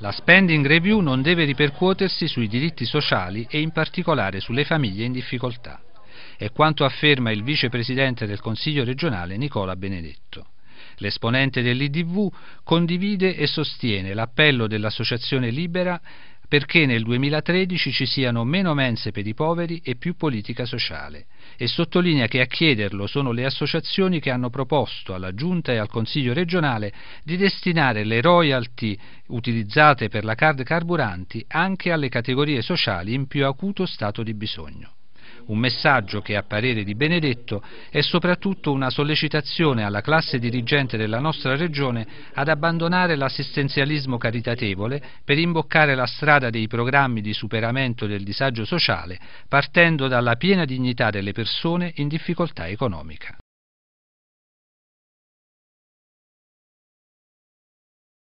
La spending review non deve ripercuotersi sui diritti sociali e in particolare sulle famiglie in difficoltà. È quanto afferma il vicepresidente del Consiglio regionale Nicola Benedetto. L'esponente dell'IDV condivide e sostiene l'appello dell'Associazione Libera perché nel 2013 ci siano meno mense per i poveri e più politica sociale e sottolinea che a chiederlo sono le associazioni che hanno proposto alla Giunta e al Consiglio regionale di destinare le royalty utilizzate per la card carburanti anche alle categorie sociali in più acuto stato di bisogno un messaggio che a parere di Benedetto è soprattutto una sollecitazione alla classe dirigente della nostra regione ad abbandonare l'assistenzialismo caritatevole per imboccare la strada dei programmi di superamento del disagio sociale partendo dalla piena dignità delle persone in difficoltà economica.